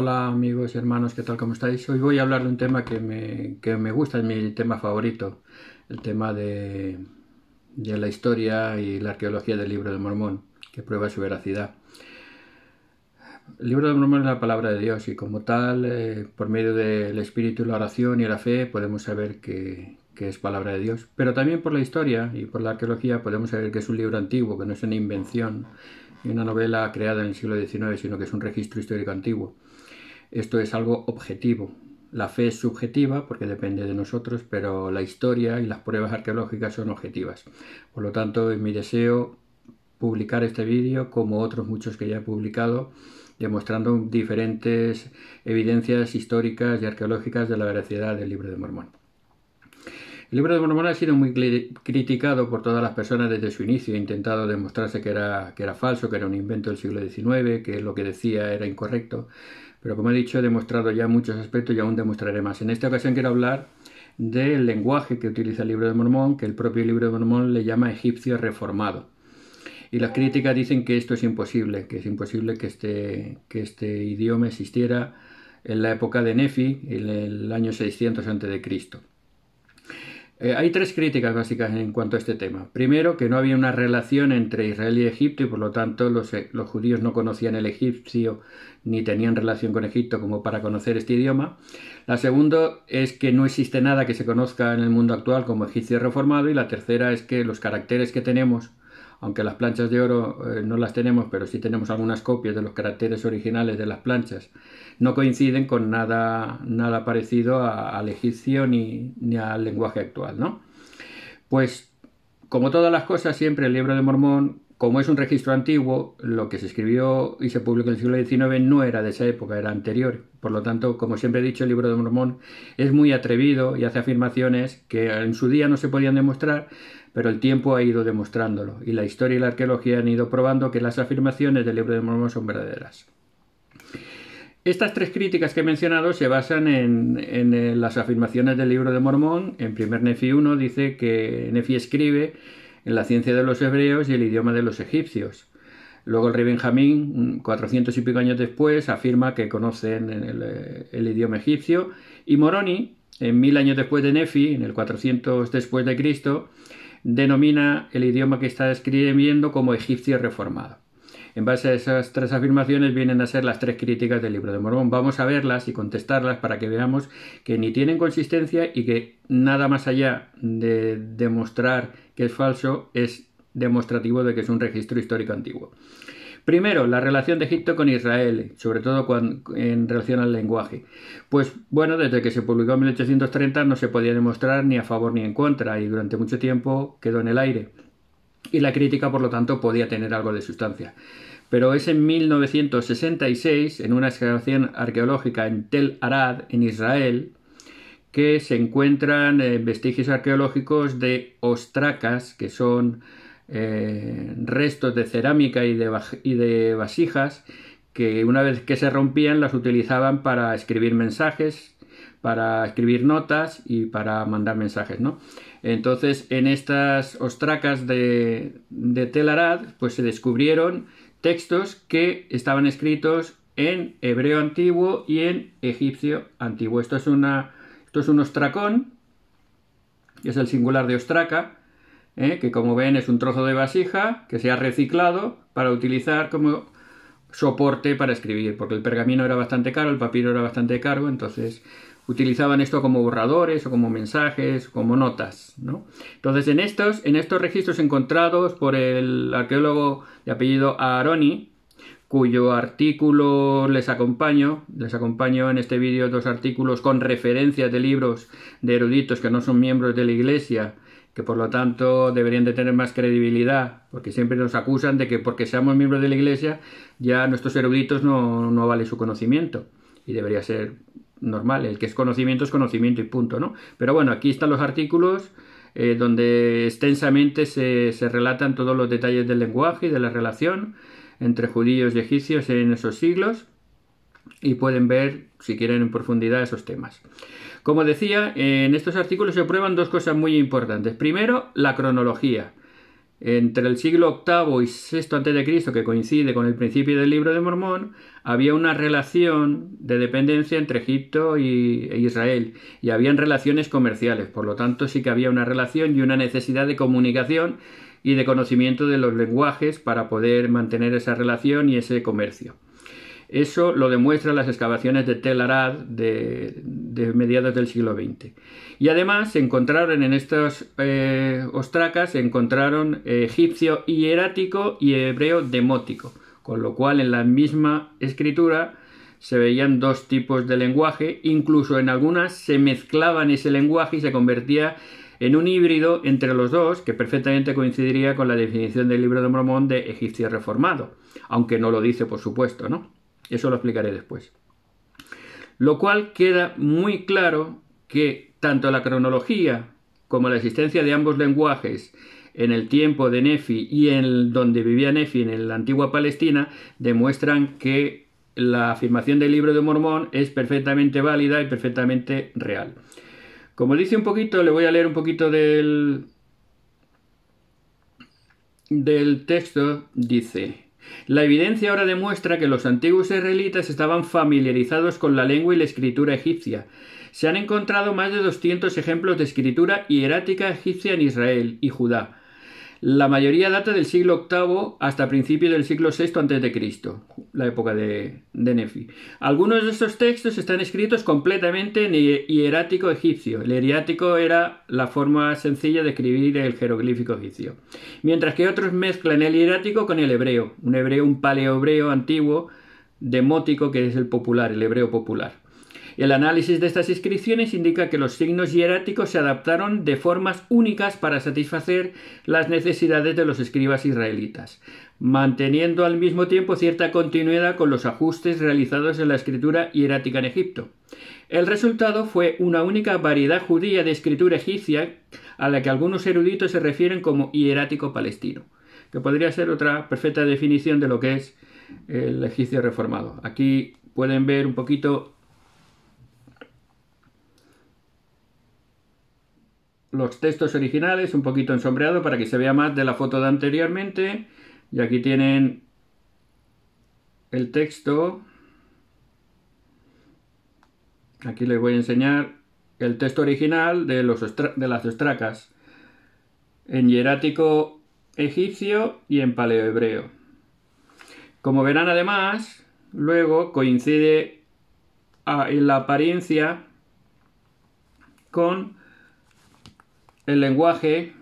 Hola amigos y hermanos, ¿qué tal? ¿Cómo estáis? Hoy voy a hablar de un tema que me, que me gusta, es mi tema favorito, el tema de, la historia y la arqueología del libro de Mormón, que prueba su veracidad. El libro de Mormón es la palabra de Dios y como tal, eh, por medio del espíritu, la oración y la fe, podemos saber que, que es palabra de Dios. Pero también por la historia y por la arqueología podemos saber que es un libro antiguo, que no es una invención y una novela creada en el siglo XIX, sino que es un registro histórico antiguo. Esto es algo objetivo. La fe es subjetiva porque depende de nosotros, pero la historia y las pruebas arqueológicas son objetivas. Por lo tanto, es mi deseo publicar este vídeo, como otros muchos que ya he publicado, demostrando diferentes evidencias históricas y arqueológicas de la veracidad del libro de Mormón. El libro de Mormón ha sido muy criticado por todas las personas desde su inicio, intentado demostrarse que que era falso, que era un invento del siglo XIX, que lo que decía era incorrecto pero como he dicho he demostrado ya muchos aspectos y aún demostraré más. En esta ocasión quiero hablar del lenguaje que utiliza el libro de Mormón, que el propio libro de Mormón le llama egipcio reformado. Y las críticas dicen que esto es imposible, que es imposible que este, que este idioma existiera en la época de Nefi, en el año 600 a.C. Eh, hay tres críticas básicas en cuanto a este tema. Primero, que no había una relación entre Israel y Egipto y por lo tanto los, eh, los, judíos no conocían el egipcio ni tenían relación con Egipto como para conocer este idioma. La segunda es que no existe nada que se conozca en el mundo actual como egipcio reformado y la tercera es que los caracteres que tenemos aunque las planchas de oro eh, no las tenemos, pero sí tenemos algunas copias de los caracteres originales de las planchas, no coinciden con nada, nada parecido a, al egipcio ni, ni, al lenguaje actual, ¿no? Pues, como todas las cosas, siempre el libro de Mormón, como es un registro antiguo, lo que se escribió y se publicó en el siglo XIX no era de esa época, era anterior. Por lo tanto, como siempre he dicho, el libro de Mormón es muy atrevido y hace afirmaciones que en su día no se podían demostrar, pero el tiempo ha ido demostrándolo, y la historia y la arqueología han ido probando que las afirmaciones del libro de Mormón son verdaderas. Estas tres críticas que he mencionado se basan en, eh, las afirmaciones del libro de Mormón. En primer Nefi 1 dice que Nefi escribe en la ciencia de los hebreos y el idioma de los egipcios. Luego el rey Benjamín, 400 y pico años después, afirma que conocen eh, el, idioma egipcio. Y Moroni, en mil años después de Nefi, en el 400 después de Cristo, denomina el idioma que está escribiendo como egipcio reformado. En base a esas tres afirmaciones vienen a ser las tres críticas del libro de Morbón. Vamos a verlas y contestarlas para que veamos que ni tienen consistencia y que nada más allá de demostrar que es falso es demostrativo de que es un registro histórico antiguo. Primero, la relación de Egipto con Israel, sobre todo en relación al lenguaje. Pues bueno, desde que se publicó en 1830 no se podía demostrar ni a favor ni en contra y durante mucho tiempo quedó en el aire. Y la crítica, por lo tanto, podía tener algo de sustancia. Pero es en 1966, en una excavación arqueológica en Tel Arad, en Israel, que se encuentran eh, vestigios arqueológicos de ostracas, que son eh, restos de cerámica y de, vasijas que una vez que se rompían las utilizaban para escribir mensajes, para escribir notas y para mandar mensajes, ¿no? Entonces, en estas ostracas de, Telarad Tel Arad, pues se descubrieron textos que estaban escritos en hebreo antiguo y en egipcio antiguo. Esto es, una, esto es un ostracón, que es el singular de ostraca, ¿eh? que como ven es un trozo de vasija que se ha reciclado para utilizar como soporte para escribir, porque el pergamino era bastante caro, el papiro era bastante caro, entonces utilizaban esto como borradores o como mensajes, como notas, ¿no? Entonces en estos, en estos registros encontrados por el arqueólogo de apellido Aaroni, cuyo artículo les acompaño, les acompaño en este vídeo dos artículos con referencias de libros de eruditos que no son miembros de la Iglesia que por lo tanto deberían de tener más credibilidad, porque siempre nos acusan de que porque seamos miembros de la Iglesia ya nuestros eruditos no, no vale su conocimiento, y debería ser normal, el que es conocimiento es conocimiento y punto, ¿no? Pero bueno, aquí están los artículos eh, donde extensamente se, se relatan todos los detalles del lenguaje y de la relación entre judíos y egipcios en esos siglos, y pueden ver, si quieren, en profundidad esos temas. Como decía, en estos artículos se prueban dos cosas muy importantes. Primero, la cronología. Entre el siglo VIII y VI a.C., que coincide con el principio del libro de Mormón, había una relación de dependencia entre Egipto e Israel y habían relaciones comerciales. Por lo tanto, sí que había una relación y una necesidad de comunicación y de conocimiento de los lenguajes para poder mantener esa relación y ese comercio. Eso lo demuestran las excavaciones de Tel Arad de, mediados del siglo XX. Y además se encontraron en estas eh, ostracas, se encontraron eh, egipcio hierático y hebreo demótico, con lo cual en la misma escritura se veían dos tipos de lenguaje, incluso en algunas se mezclaban ese lenguaje y se convertía en un híbrido entre los dos que perfectamente coincidiría con la definición del libro de Mormón de egipcio reformado, aunque no lo dice por supuesto, ¿no? Eso lo explicaré después. Lo cual queda muy claro que tanto la cronología como la existencia de ambos lenguajes en el tiempo de Nefi y en donde vivía Nefi en la antigua Palestina demuestran que la afirmación del libro de Mormón es perfectamente válida y perfectamente real. Como dice un poquito, le voy a leer un poquito del, del texto, dice, la evidencia ahora demuestra que los antiguos israelitas estaban familiarizados con la lengua y la escritura egipcia. Se han encontrado más de 200 ejemplos de escritura hierática egipcia en Israel y Judá. La mayoría data del siglo VIII hasta principios del siglo VI a.C la época de, Nefi. Algunos de estos textos están escritos completamente en hierático egipcio. El hierático era la forma sencilla de escribir el jeroglífico egipcio. Mientras que otros mezclan el hierático con el hebreo, un hebreo, un paleohebreo antiguo, demótico, que es el popular, el hebreo popular. El análisis de estas inscripciones indica que los signos hieráticos se adaptaron de formas únicas para satisfacer las necesidades de los escribas israelitas, manteniendo al mismo tiempo cierta continuidad con los ajustes realizados en la escritura hierática en Egipto. El resultado fue una única variedad judía de escritura egipcia a la que algunos eruditos se refieren como hierático palestino, que podría ser otra perfecta definición de lo que es el egipcio reformado. Aquí pueden ver un poquito los textos originales, un poquito ensombreado para que se vea más de la foto de anteriormente. Y aquí tienen el texto. Aquí les voy a enseñar el texto original de, los de las ostracas en hierático egipcio y en paleohebreo. Como verán además, luego coincide ah, en la apariencia con el lenguaje,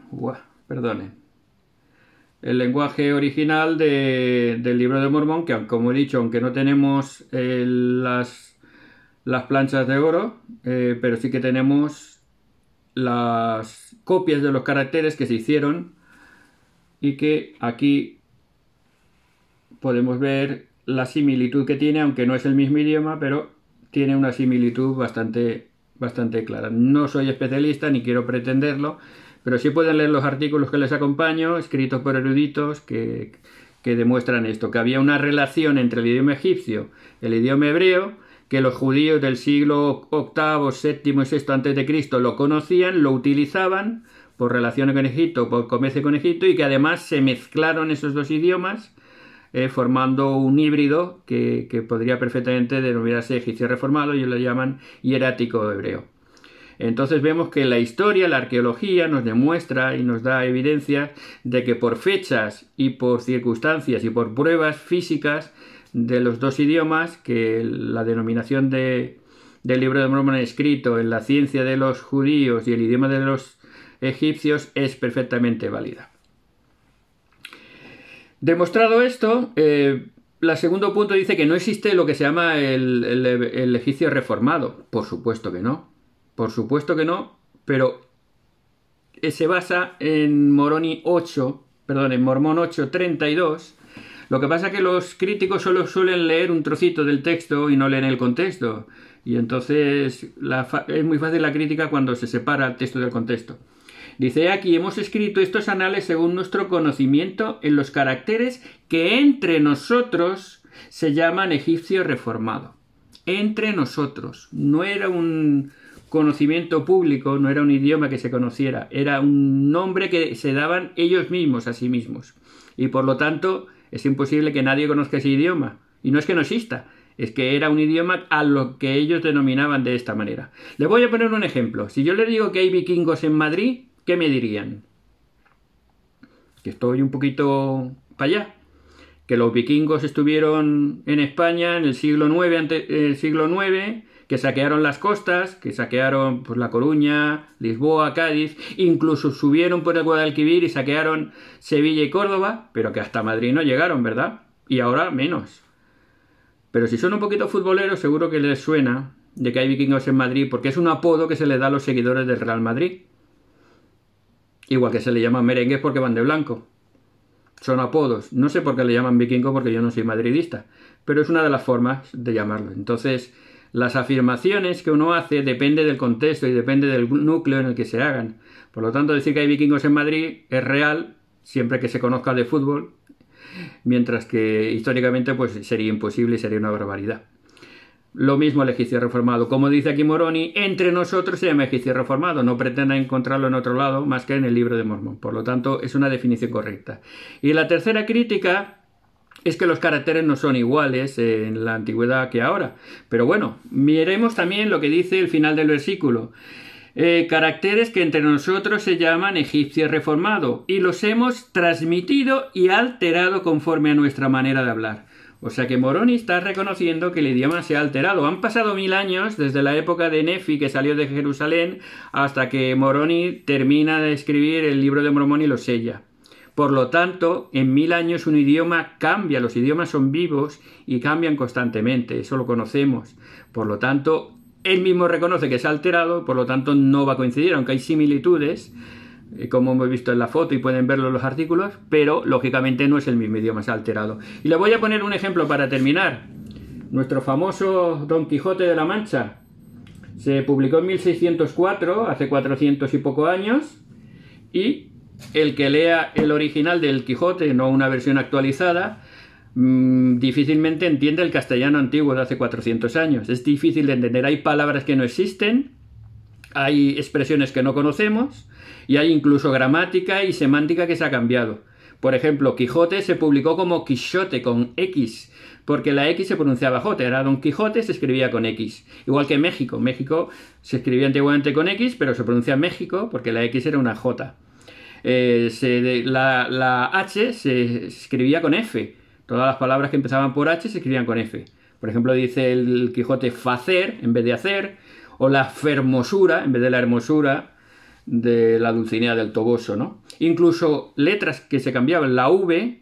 el lenguaje original del libro de Mormón, que como he dicho, aunque no tenemos eh, las, planchas de oro, eh, pero sí que tenemos las copias de los caracteres que se hicieron y que aquí podemos ver la similitud que tiene, aunque no es el mismo idioma, pero tiene una similitud bastante bastante clara. No soy especialista ni quiero pretenderlo, pero sí pueden leer los artículos que les acompaño, escritos por eruditos, que, demuestran esto, que había una relación entre el idioma egipcio, el idioma hebreo, que los judíos del siglo VIII, VII y VI antes de Cristo lo conocían, lo utilizaban por relaciones con Egipto, por comercio con Egipto, y que además se mezclaron esos dos idiomas eh, formando un híbrido que, podría perfectamente denominarse egipcio reformado, ellos lo llaman hierático hebreo. Entonces vemos que la historia, la arqueología nos demuestra y nos da evidencia de que por fechas y por circunstancias y por pruebas físicas de los dos idiomas, que la denominación del libro de Mormon escrito en la ciencia de los judíos y el idioma de los egipcios es perfectamente válida. Demostrado esto, el eh, segundo punto dice que no existe lo que se llama el, el, egipcio reformado. Por supuesto que no. Por supuesto que no, pero se basa en Moroni 8, perdón, en Mormón 8, 32. Lo que pasa es que los críticos solo suelen leer un trocito del texto y no leen el contexto. Y entonces es muy fácil la crítica cuando se separa el texto del contexto. Dice aquí, hemos escrito estos anales según nuestro conocimiento en los caracteres que entre nosotros se llaman egipcio reformado. Entre nosotros. No era un conocimiento público, no era un idioma que se conociera, era un nombre que se daban ellos mismos a sí mismos. Y por lo tanto, es imposible que nadie conozca ese idioma. Y no es que no exista, es que era un idioma a lo que ellos denominaban de esta manera. le voy a poner un ejemplo. Si yo les digo que hay vikingos en Madrid, ¿qué me dirían? Que estoy un poquito para allá. Que los vikingos estuvieron en España en el siglo IX, siglo que saquearon las costas, que saquearon pues, La Coruña, Lisboa, Cádiz, incluso subieron por el Guadalquivir y saquearon Sevilla y Córdoba, pero que hasta Madrid no llegaron, ¿verdad? Y ahora menos. Pero si son un poquito futboleros, seguro que les suena de que hay vikingos en Madrid, porque es un apodo que se le da a los seguidores del Real Madrid. Igual que se le llaman merengues porque van de blanco. Son apodos. No sé por qué le llaman vikingo porque yo no soy madridista. Pero es una de las formas de llamarlo. Entonces, las afirmaciones que uno hace depende del contexto y depende del núcleo en el que se hagan. Por lo tanto, decir que hay vikingos en Madrid es real siempre que se conozca de fútbol. Mientras que históricamente pues sería imposible y sería una barbaridad. Lo mismo el egipcio reformado. Como dice aquí Moroni, entre nosotros se llama egipcio reformado. No pretenda encontrarlo en otro lado más que en el libro de Mormón. Por lo tanto, es una definición correcta. Y la tercera crítica es que los caracteres no son iguales en la antigüedad que ahora. Pero bueno, miremos también lo que dice el final del versículo. Eh, caracteres que entre nosotros se llaman egipcio reformado y los hemos transmitido y alterado conforme a nuestra manera de hablar. O sea que Moroni está reconociendo que el idioma se ha alterado. Han pasado mil años desde la época de Nefi, que salió de Jerusalén, hasta que Moroni termina de escribir el libro de Mormón y lo sella. Por lo tanto, en mil años un idioma cambia, los idiomas son vivos y cambian constantemente, eso lo conocemos. Por lo tanto, él mismo reconoce que se ha alterado, por lo tanto no va a coincidir, aunque hay similitudes, eh, como hemos visto en la foto y pueden verlo en los artículos, pero lógicamente no es el mismo idioma, se alterado. Y le voy a poner un ejemplo para terminar. Nuestro famoso Don Quijote de la Mancha se publicó en 1604, hace 400 y poco años, y el que lea el original del Quijote, no una versión actualizada, mm, difícilmente entiende el castellano antiguo de hace 400 años. Es difícil de entender, hay palabras que no existen, hay expresiones que no conocemos, y hay incluso gramática y semántica que se ha cambiado. Por ejemplo, Quijote se publicó como Quixote con X, porque la X se pronunciaba J, era Don Quijote, se escribía con X. Igual que México, México se escribía antiguamente con X, pero se pronuncia México porque la X era una J. Eh, la, la, H se escribía con F, todas las palabras que empezaban por H se escribían con F. Por ejemplo, dice el Quijote facer en vez de hacer, o la fermosura en vez de la hermosura, de la Dulcinea del Toboso, ¿no? Incluso letras que se cambiaban, la V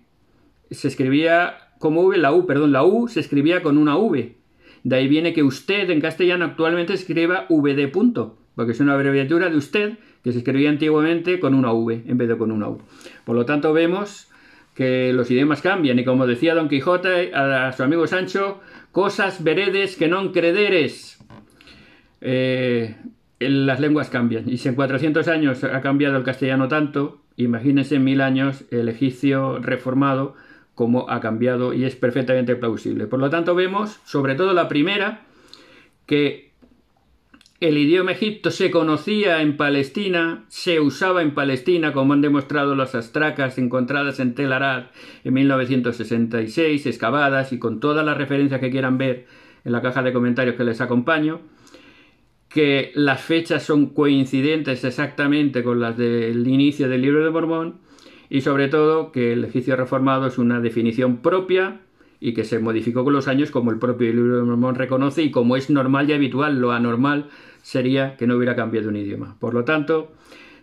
se escribía como V, la U, perdón, la U se escribía con una V. De ahí viene que usted en castellano actualmente escriba VD punto, porque es una abreviatura de usted que se escribía antiguamente con una V en vez de con una U. Por lo tanto vemos que los idiomas cambian y como decía Don Quijote a su amigo Sancho, cosas veredes que no crederes. Eh, las lenguas cambian. Y si en 400 años ha cambiado el castellano tanto, imagínense en mil años el egipcio reformado como ha cambiado y es perfectamente plausible. Por lo tanto vemos, sobre todo la primera, que el idioma egipto se conocía en Palestina, se usaba en Palestina, como han demostrado las astracas encontradas en Tel Arad en 1966, excavadas y con todas las referencias que quieran ver en la caja de comentarios que les acompaño que las fechas son coincidentes exactamente con las del inicio del libro de Mormón y sobre todo que el egipcio reformado es una definición propia y que se modificó con los años como el propio libro de Mormón reconoce y como es normal y habitual, lo anormal sería que no hubiera cambiado un idioma. Por lo tanto,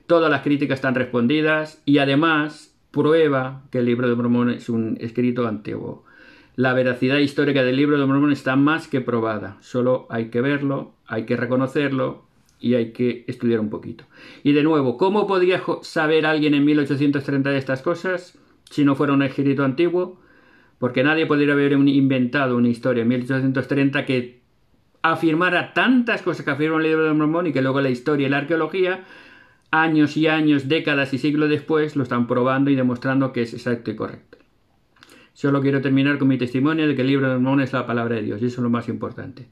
todas las críticas están respondidas y además prueba que el libro de Mormón es un escrito antiguo. La veracidad histórica del libro de Mormón está más que probada. Solo hay que verlo, hay que reconocerlo y hay que estudiar un poquito. Y de nuevo, ¿cómo podría saber alguien en 1830 de estas cosas si no fuera un ejército antiguo? Porque nadie podría haber inventado una historia en 1830 que afirmara tantas cosas que afirma el libro de Mormón y que luego la historia y la arqueología, años y años, décadas y siglos después, lo están probando y demostrando que es exacto y correcto. Solo quiero terminar con mi testimonio de que el libro de es la palabra de Dios, y eso es lo más importante.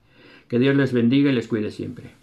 Que Dios les bendiga y les cuide siempre.